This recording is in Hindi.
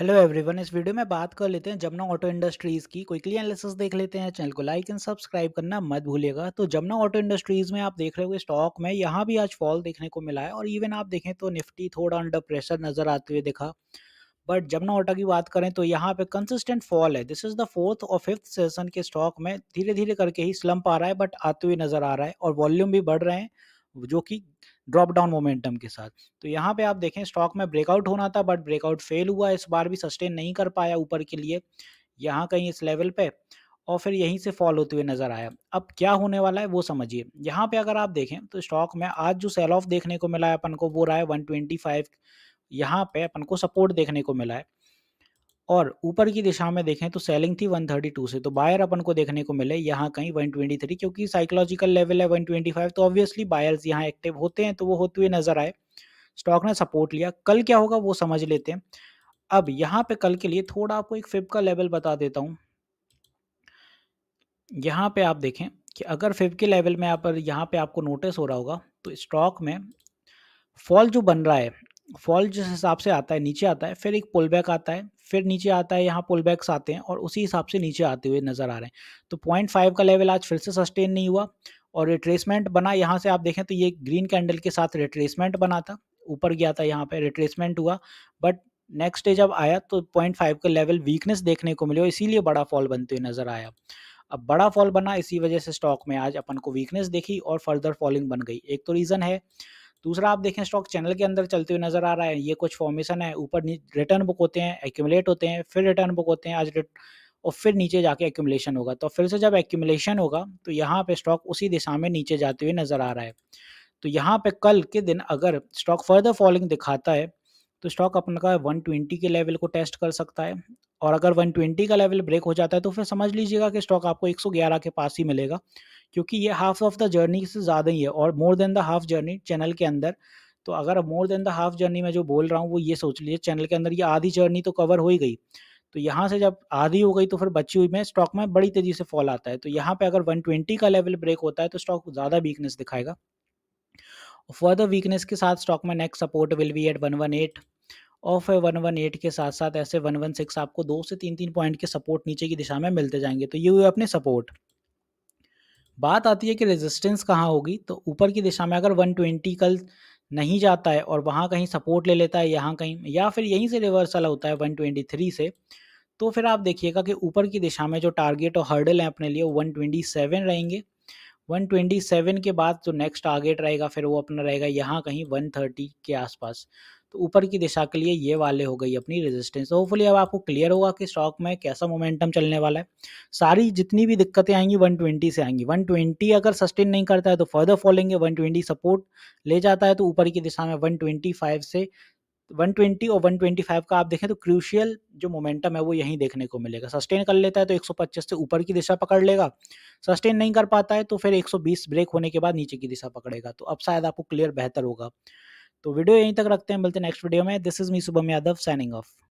हेलो एवरीवन इस वीडियो में बात कर लेते हैं जमुना ऑटो इंडस्ट्रीज़ की क्विकली एनालिसिस देख लेते हैं चैनल को लाइक एंड सब्सक्राइब करना मत भूलिएगा तो जमुना ऑटो इंडस्ट्रीज़ में आप देख रहे हो स्टॉक में यहाँ भी आज फॉल देखने को मिला है और इवन आप देखें तो निफ्टी थोड़ा अंडर प्रेशर नज़र आते हुए दिखा बट जमुना ऑटो की बात करें तो यहाँ पे कंसिस्टेंट फॉल है दिस इज द फोर्थ और फिफ्थ सेशन के स्टॉक में धीरे धीरे करके ही स्लम्प आ रहा है बट आते हुए नजर आ रहा है और वॉल्यूम भी बढ़ रहे हैं जो कि ड्रॉप डाउन मोमेंटम के साथ तो यहाँ पे आप देखें स्टॉक में ब्रेकआउट होना था बट ब्रेकआउट फेल हुआ इस बार भी सस्टेन नहीं कर पाया ऊपर के लिए यहाँ कहीं इस लेवल पे और फिर यहीं से फॉल होते हुए नज़र आया अब क्या होने वाला है वो समझिए यहाँ पे अगर आप देखें तो स्टॉक में आज जो सेल ऑफ देखने को मिला है अपन को वो रहा है वन ट्वेंटी फाइव यहाँ पे अपन को सपोर्ट देखने को मिला है और ऊपर की दिशा में देखें तो सेलिंग थी 132 से तो बायर अपन को देखने को मिले यहाँ कहीं 123 क्योंकि साइकोलॉजिकल लेवल है 125 तो ऑब्वियसली बायर्स यहाँ एक्टिव होते हैं तो वो होते हुए नजर आए स्टॉक ने सपोर्ट लिया कल क्या होगा वो समझ लेते हैं अब यहाँ पे कल के लिए थोड़ा आपको एक फिब का लेवल बता देता हूँ यहाँ पे आप देखें कि अगर फिब के लेवल में आप यहाँ पे आपको नोटिस हो रहा होगा तो स्टॉक में फॉल जो बन रहा है फॉल जिस हिसाब से आता है नीचे आता है फिर एक पुल बैक आता है फिर नीचे आता है यहाँ पुल बैक्स आते हैं और उसी हिसाब से नीचे आते हुए नज़र आ रहे हैं तो पॉइंट फाइव का लेवल आज फिर से सस्टेन नहीं हुआ और रिट्रेसमेंट बना यहाँ से आप देखें तो ये ग्रीन कैंडल के साथ रिट्रेसमेंट बना था ऊपर गया था यहाँ पे रिट्रेसमेंट हुआ बट नेक्स्ट डे जब आया तो पॉइंट फाइव का लेवल वीकनेस देखने को मिले और इसीलिए बड़ा फॉल बनते हुए नज़र आया अब बड़ा फॉल बना इसी वजह से स्टॉक में आज अपन को वीकनेस देखी और फर्दर फॉलिंग बन गई एक तो रीज़न है दूसरा आप देखें स्टॉक चैनल के अंदर चलते हुए नजर आ रहा है ये कुछ फॉर्मेशन है ऊपर रिटर्न बुक होते हैं एक्यूमुलेट होते हैं फिर रिटर्न बुक होते हैं आज और फिर नीचे जाके एक्यूमुलेशन होगा तो फिर से जब एक्यूमुलेशन होगा तो यहाँ पे स्टॉक उसी दिशा में नीचे जाते हुए नजर आ रहा है तो यहाँ पे कल के दिन अगर स्टॉक फर्दर फॉलिंग दिखाता है तो स्टॉक अपन का 120 के लेवल को टेस्ट कर सकता है और अगर 120 का लेवल ब्रेक हो जाता है तो फिर समझ लीजिएगा कि स्टॉक आपको 111 के पास ही मिलेगा क्योंकि ये हाफ ऑफ द जर्नी से ज़्यादा ही है और more than the half journey channel के अंदर तो अगर more than the half journey में जो बोल रहा हूँ वो ये सोच लीजिए चैनल के अंदर ये आधी जर्नी तो कवर हो ही गई तो यहाँ से जब आधी हो गई तो फिर बची हुई में स्टॉक में बड़ी तेज़ी से फॉल आता है तो यहाँ पे अगर 120 का लेवल ब्रेक होता है तो स्टॉक ज़्यादा वीकनेस दिखाएगा फर्दर वीकनेस के साथ स्टॉक में next support will be at one one eight of है वन वन एट के साथ साथ ऐसे वन वन सिक्स आपको दो से तीन तीन पॉइंट के सपोर्ट नीचे की दिशा में मिलते जाएंगे तो ये हुए अपने सपोर्ट बात आती है कि रेजिस्टेंस कहाँ होगी तो ऊपर की दिशा में अगर 120 कल नहीं जाता है और वहाँ कहीं सपोर्ट ले लेता है यहाँ कहीं या फिर यहीं से रिवर्सल होता है 123 से तो फिर आप देखिएगा कि ऊपर की दिशा में जो टारगेट और हर्डल है अपने लिए सेवन रहेंगे 127 के बाद जो नेक्स्ट टारगेट रहेगा फिर वो अपना रहेगा यहाँ कहीं 130 के आसपास तो ऊपर की दिशा के लिए ये वाले हो गई अपनी रेजिस्टेंस तो होपफुली अब आपको क्लियर होगा कि स्टॉक में कैसा मोमेंटम चलने वाला है सारी जितनी भी दिक्कतें आएंगी 120 से आएंगी 120 अगर सस्टेन नहीं करता है तो फर्दर फॉलेंगे ट्वेंटी सपोर्ट ले जाता है तो ऊपर की दिशा में फाइव से 120 और 125 का आप देखें तो क्रूशियल जो मोमेंटम है वो यहीं देखने को मिलेगा सस्टेन कर लेता है तो 125 से ऊपर की दिशा पकड़ लेगा सस्टेन नहीं कर पाता है तो फिर 120 ब्रेक होने के बाद नीचे की दिशा पकड़ेगा तो अब शायद आपको क्लियर बेहतर होगा तो वीडियो यहीं तक रखते हैं मिलते हैं नेक्स्ट वीडियो में this is me Shubham Yadav signing of